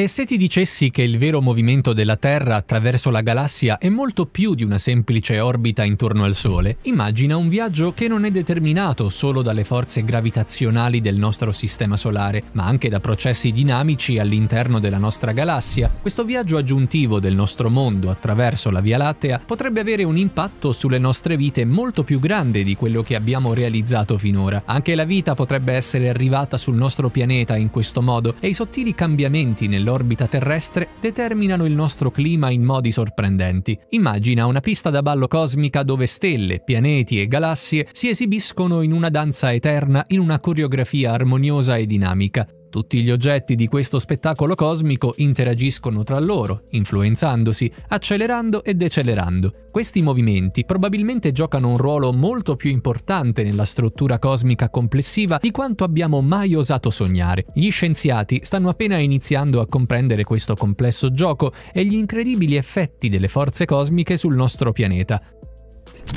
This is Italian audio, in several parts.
E se ti dicessi che il vero movimento della Terra attraverso la galassia è molto più di una semplice orbita intorno al Sole, immagina un viaggio che non è determinato solo dalle forze gravitazionali del nostro sistema solare, ma anche da processi dinamici all'interno della nostra galassia. Questo viaggio aggiuntivo del nostro mondo attraverso la Via Lattea potrebbe avere un impatto sulle nostre vite molto più grande di quello che abbiamo realizzato finora. Anche la vita potrebbe essere arrivata sul nostro pianeta in questo modo e i sottili cambiamenti nel dell'orbita terrestre determinano il nostro clima in modi sorprendenti. Immagina una pista da ballo cosmica dove stelle, pianeti e galassie si esibiscono in una danza eterna in una coreografia armoniosa e dinamica. Tutti gli oggetti di questo spettacolo cosmico interagiscono tra loro, influenzandosi, accelerando e decelerando. Questi movimenti probabilmente giocano un ruolo molto più importante nella struttura cosmica complessiva di quanto abbiamo mai osato sognare. Gli scienziati stanno appena iniziando a comprendere questo complesso gioco e gli incredibili effetti delle forze cosmiche sul nostro pianeta.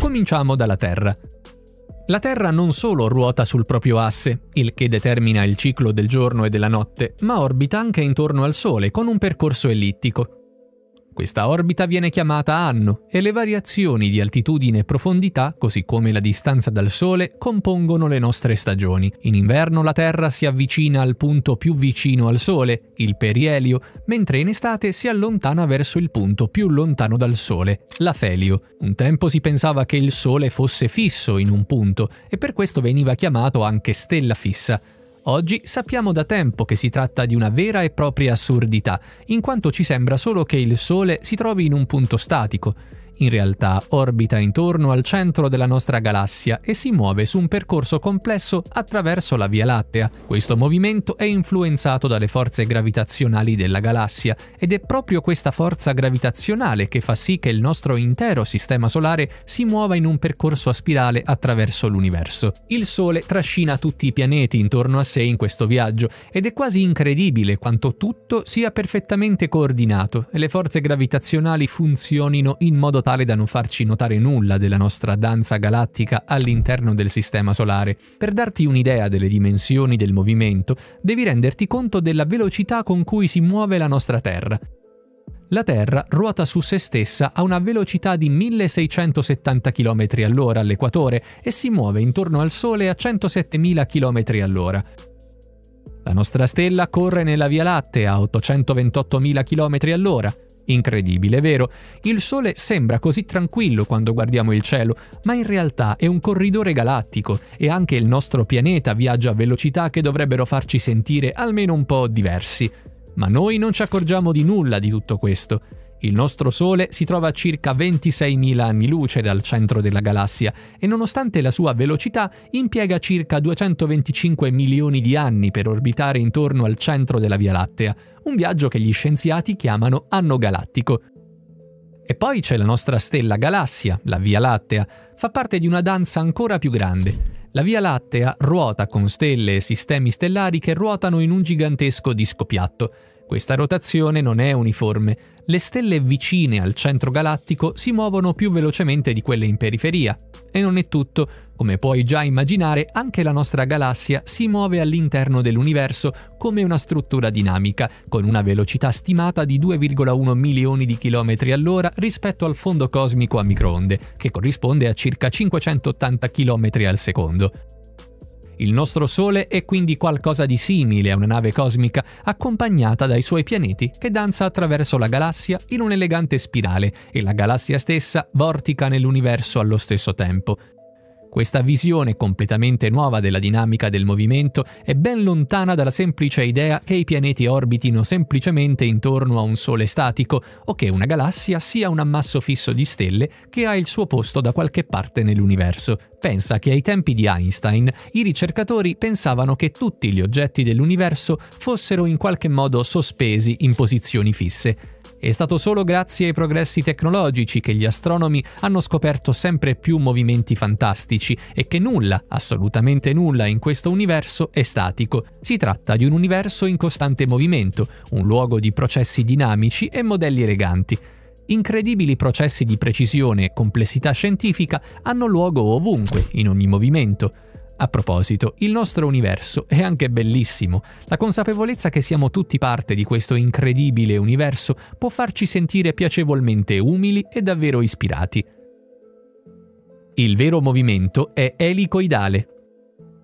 Cominciamo dalla Terra. La Terra non solo ruota sul proprio asse, il che determina il ciclo del giorno e della notte, ma orbita anche intorno al Sole con un percorso ellittico. Questa orbita viene chiamata anno e le variazioni di altitudine e profondità, così come la distanza dal Sole, compongono le nostre stagioni. In inverno la Terra si avvicina al punto più vicino al Sole, il perielio, mentre in estate si allontana verso il punto più lontano dal Sole, l'afelio. Un tempo si pensava che il Sole fosse fisso in un punto e per questo veniva chiamato anche stella fissa. Oggi sappiamo da tempo che si tratta di una vera e propria assurdità, in quanto ci sembra solo che il Sole si trovi in un punto statico in realtà orbita intorno al centro della nostra galassia e si muove su un percorso complesso attraverso la Via Lattea. Questo movimento è influenzato dalle forze gravitazionali della galassia ed è proprio questa forza gravitazionale che fa sì che il nostro intero sistema solare si muova in un percorso a spirale attraverso l'universo. Il Sole trascina tutti i pianeti intorno a sé in questo viaggio ed è quasi incredibile quanto tutto sia perfettamente coordinato e le forze gravitazionali funzionino in modo tale tale da non farci notare nulla della nostra danza galattica all'interno del Sistema Solare. Per darti un'idea delle dimensioni del movimento, devi renderti conto della velocità con cui si muove la nostra Terra. La Terra ruota su se stessa a una velocità di 1670 km all'ora all'equatore e si muove intorno al Sole a 107.000 km all'ora. La nostra stella corre nella Via Lattea a 828.000 km all'ora, Incredibile, vero? Il Sole sembra così tranquillo quando guardiamo il cielo, ma in realtà è un corridore galattico e anche il nostro pianeta viaggia a velocità che dovrebbero farci sentire almeno un po' diversi. Ma noi non ci accorgiamo di nulla di tutto questo. Il nostro Sole si trova a circa 26.000 anni luce dal centro della galassia e nonostante la sua velocità impiega circa 225 milioni di anni per orbitare intorno al centro della Via Lattea, un viaggio che gli scienziati chiamano anno galattico. E poi c'è la nostra stella galassia, la Via Lattea, fa parte di una danza ancora più grande. La Via Lattea ruota con stelle e sistemi stellari che ruotano in un gigantesco disco piatto. Questa rotazione non è uniforme. Le stelle vicine al centro galattico si muovono più velocemente di quelle in periferia. E non è tutto. Come puoi già immaginare, anche la nostra galassia si muove all'interno dell'universo come una struttura dinamica, con una velocità stimata di 2,1 milioni di chilometri all'ora rispetto al fondo cosmico a microonde, che corrisponde a circa 580 km al secondo. Il nostro Sole è quindi qualcosa di simile a una nave cosmica accompagnata dai suoi pianeti che danza attraverso la galassia in un'elegante spirale e la galassia stessa vortica nell'universo allo stesso tempo. Questa visione completamente nuova della dinamica del movimento è ben lontana dalla semplice idea che i pianeti orbitino semplicemente intorno a un Sole statico o che una galassia sia un ammasso fisso di stelle che ha il suo posto da qualche parte nell'universo. Pensa che ai tempi di Einstein i ricercatori pensavano che tutti gli oggetti dell'universo fossero in qualche modo sospesi in posizioni fisse. È stato solo grazie ai progressi tecnologici che gli astronomi hanno scoperto sempre più movimenti fantastici e che nulla, assolutamente nulla in questo universo è statico. Si tratta di un universo in costante movimento, un luogo di processi dinamici e modelli eleganti incredibili processi di precisione e complessità scientifica hanno luogo ovunque, in ogni movimento. A proposito, il nostro universo è anche bellissimo. La consapevolezza che siamo tutti parte di questo incredibile universo può farci sentire piacevolmente umili e davvero ispirati. Il vero movimento è elicoidale.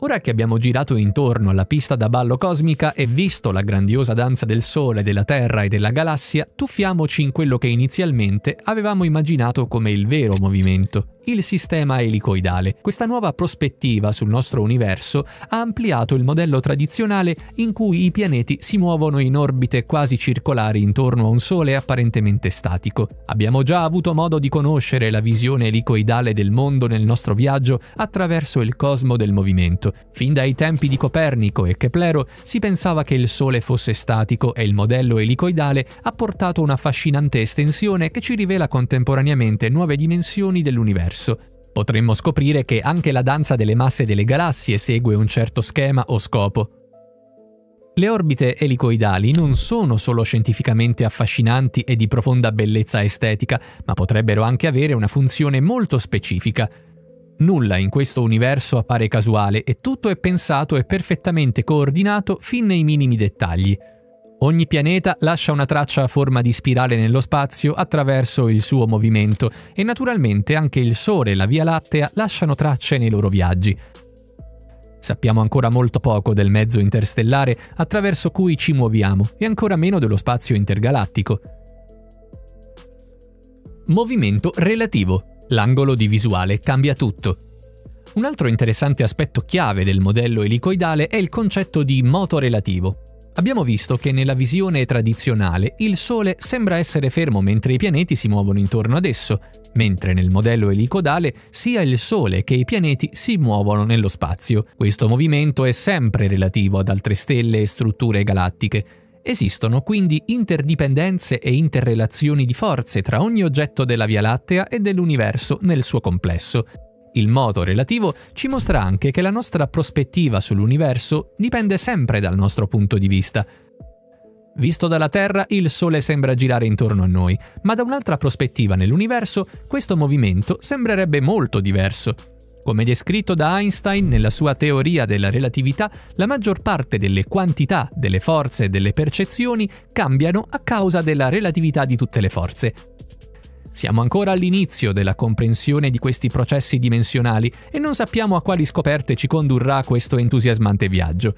Ora che abbiamo girato intorno alla pista da ballo cosmica e visto la grandiosa danza del Sole, della Terra e della galassia, tuffiamoci in quello che inizialmente avevamo immaginato come il vero movimento il sistema elicoidale. Questa nuova prospettiva sul nostro universo ha ampliato il modello tradizionale in cui i pianeti si muovono in orbite quasi circolari intorno a un Sole apparentemente statico. Abbiamo già avuto modo di conoscere la visione elicoidale del mondo nel nostro viaggio attraverso il cosmo del movimento. Fin dai tempi di Copernico e Keplero si pensava che il Sole fosse statico e il modello elicoidale ha portato una affascinante estensione che ci rivela contemporaneamente nuove dimensioni dell'universo universo. Potremmo scoprire che anche la danza delle masse delle galassie segue un certo schema o scopo. Le orbite elicoidali non sono solo scientificamente affascinanti e di profonda bellezza estetica, ma potrebbero anche avere una funzione molto specifica. Nulla in questo universo appare casuale e tutto è pensato e perfettamente coordinato fin nei minimi dettagli. Ogni pianeta lascia una traccia a forma di spirale nello spazio attraverso il suo movimento e naturalmente anche il Sole e la Via Lattea lasciano tracce nei loro viaggi. Sappiamo ancora molto poco del mezzo interstellare attraverso cui ci muoviamo e ancora meno dello spazio intergalattico. Movimento relativo. L'angolo di visuale cambia tutto. Un altro interessante aspetto chiave del modello elicoidale è il concetto di moto relativo, Abbiamo visto che nella visione tradizionale il Sole sembra essere fermo mentre i pianeti si muovono intorno ad esso, mentre nel modello elicodale sia il Sole che i pianeti si muovono nello spazio. Questo movimento è sempre relativo ad altre stelle e strutture galattiche. Esistono quindi interdipendenze e interrelazioni di forze tra ogni oggetto della Via Lattea e dell'universo nel suo complesso, il moto relativo ci mostra anche che la nostra prospettiva sull'universo dipende sempre dal nostro punto di vista. Visto dalla Terra, il Sole sembra girare intorno a noi, ma da un'altra prospettiva nell'universo questo movimento sembrerebbe molto diverso. Come descritto da Einstein nella sua teoria della relatività, la maggior parte delle quantità, delle forze e delle percezioni cambiano a causa della relatività di tutte le forze. Siamo ancora all'inizio della comprensione di questi processi dimensionali e non sappiamo a quali scoperte ci condurrà questo entusiasmante viaggio.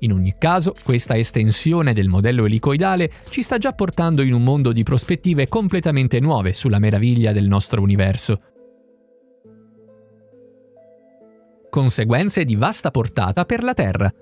In ogni caso, questa estensione del modello elicoidale ci sta già portando in un mondo di prospettive completamente nuove sulla meraviglia del nostro universo. Conseguenze di vasta portata per la Terra.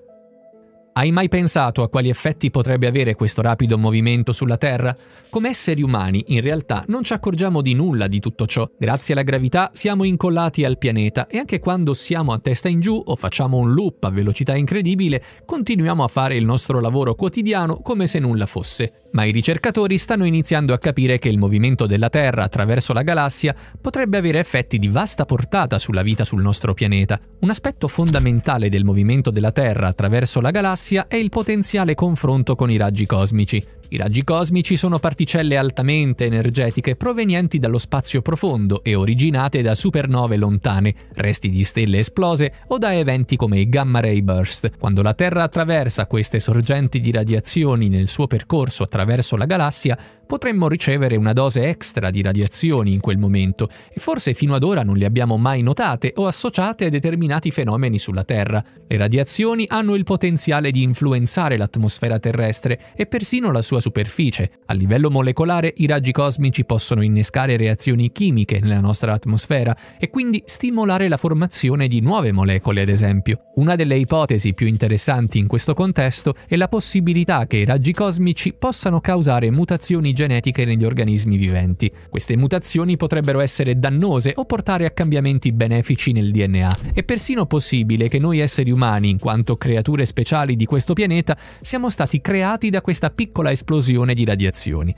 Hai mai pensato a quali effetti potrebbe avere questo rapido movimento sulla Terra? Come esseri umani, in realtà, non ci accorgiamo di nulla di tutto ciò. Grazie alla gravità siamo incollati al pianeta e anche quando siamo a testa in giù o facciamo un loop a velocità incredibile, continuiamo a fare il nostro lavoro quotidiano come se nulla fosse. Ma i ricercatori stanno iniziando a capire che il movimento della Terra attraverso la galassia potrebbe avere effetti di vasta portata sulla vita sul nostro pianeta. Un aspetto fondamentale del movimento della Terra attraverso la galassia galassia è il potenziale confronto con i raggi cosmici. I raggi cosmici sono particelle altamente energetiche provenienti dallo spazio profondo e originate da supernove lontane, resti di stelle esplose o da eventi come i gamma ray burst. Quando la Terra attraversa queste sorgenti di radiazioni nel suo percorso attraverso la galassia, potremmo ricevere una dose extra di radiazioni in quel momento e forse fino ad ora non le abbiamo mai notate o associate a determinati fenomeni sulla Terra. Le radiazioni hanno il potenziale di di influenzare l'atmosfera terrestre e persino la sua superficie. A livello molecolare i raggi cosmici possono innescare reazioni chimiche nella nostra atmosfera e quindi stimolare la formazione di nuove molecole, ad esempio. Una delle ipotesi più interessanti in questo contesto è la possibilità che i raggi cosmici possano causare mutazioni genetiche negli organismi viventi. Queste mutazioni potrebbero essere dannose o portare a cambiamenti benefici nel DNA. È persino possibile che noi esseri umani, in quanto creature speciali di questo pianeta siamo stati creati da questa piccola esplosione di radiazioni.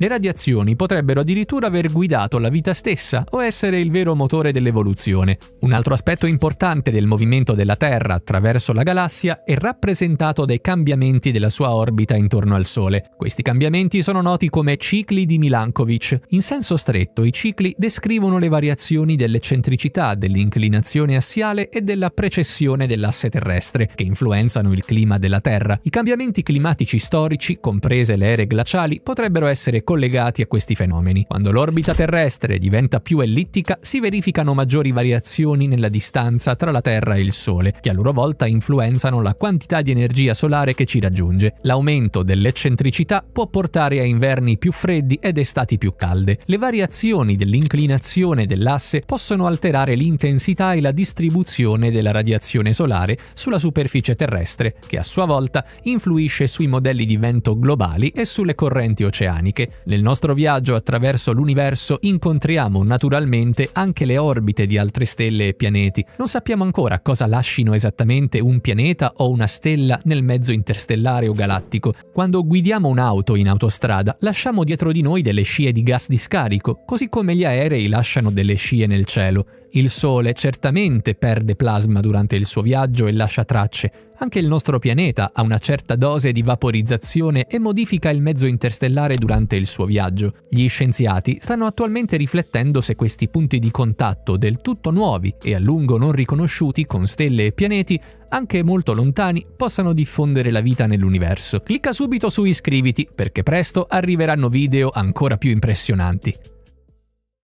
Le radiazioni potrebbero addirittura aver guidato la vita stessa o essere il vero motore dell'evoluzione. Un altro aspetto importante del movimento della Terra attraverso la galassia è rappresentato dai cambiamenti della sua orbita intorno al Sole. Questi cambiamenti sono noti come cicli di Milankovic. In senso stretto, i cicli descrivono le variazioni dell'eccentricità, dell'inclinazione assiale e della precessione dell'asse terrestre, che influenzano il clima della Terra. I cambiamenti climatici storici, comprese le ere glaciali, potrebbero essere collegati a questi fenomeni. Quando l'orbita terrestre diventa più ellittica, si verificano maggiori variazioni nella distanza tra la Terra e il Sole, che a loro volta influenzano la quantità di energia solare che ci raggiunge. L'aumento dell'eccentricità può portare a inverni più freddi ed estati più calde. Le variazioni dell'inclinazione dell'asse possono alterare l'intensità e la distribuzione della radiazione solare sulla superficie terrestre, che a sua volta influisce sui modelli di vento globali e sulle correnti oceaniche, nel nostro viaggio attraverso l'universo incontriamo naturalmente anche le orbite di altre stelle e pianeti. Non sappiamo ancora cosa lascino esattamente un pianeta o una stella nel mezzo interstellare o galattico. Quando guidiamo un'auto in autostrada, lasciamo dietro di noi delle scie di gas di scarico, così come gli aerei lasciano delle scie nel cielo. Il Sole certamente perde plasma durante il suo viaggio e lascia tracce, anche il nostro pianeta ha una certa dose di vaporizzazione e modifica il mezzo interstellare durante il suo viaggio. Gli scienziati stanno attualmente riflettendo se questi punti di contatto del tutto nuovi e a lungo non riconosciuti con stelle e pianeti, anche molto lontani, possano diffondere la vita nell'universo. Clicca subito su iscriviti perché presto arriveranno video ancora più impressionanti.